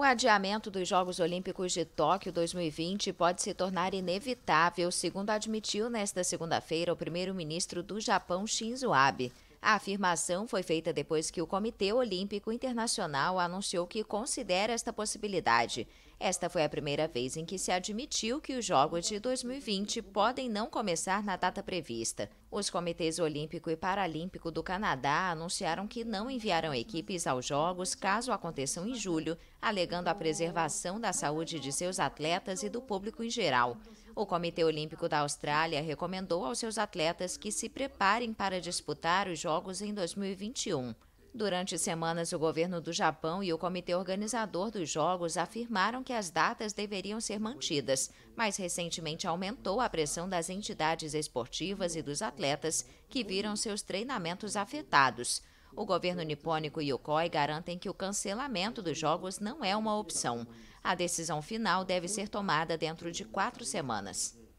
O adiamento dos Jogos Olímpicos de Tóquio 2020 pode se tornar inevitável, segundo admitiu nesta segunda-feira o primeiro-ministro do Japão, Shinzo Abe. A afirmação foi feita depois que o Comitê Olímpico Internacional anunciou que considera esta possibilidade. Esta foi a primeira vez em que se admitiu que os Jogos de 2020 podem não começar na data prevista. Os comitês Olímpico e Paralímpico do Canadá anunciaram que não enviarão equipes aos Jogos caso aconteçam em julho, alegando a preservação da saúde de seus atletas e do público em geral. O Comitê Olímpico da Austrália recomendou aos seus atletas que se preparem para disputar os Jogos em 2021. Durante semanas, o governo do Japão e o comitê organizador dos Jogos afirmaram que as datas deveriam ser mantidas, mas recentemente aumentou a pressão das entidades esportivas e dos atletas que viram seus treinamentos afetados. O governo nipônico e o COI garantem que o cancelamento dos Jogos não é uma opção. A decisão final deve ser tomada dentro de quatro semanas.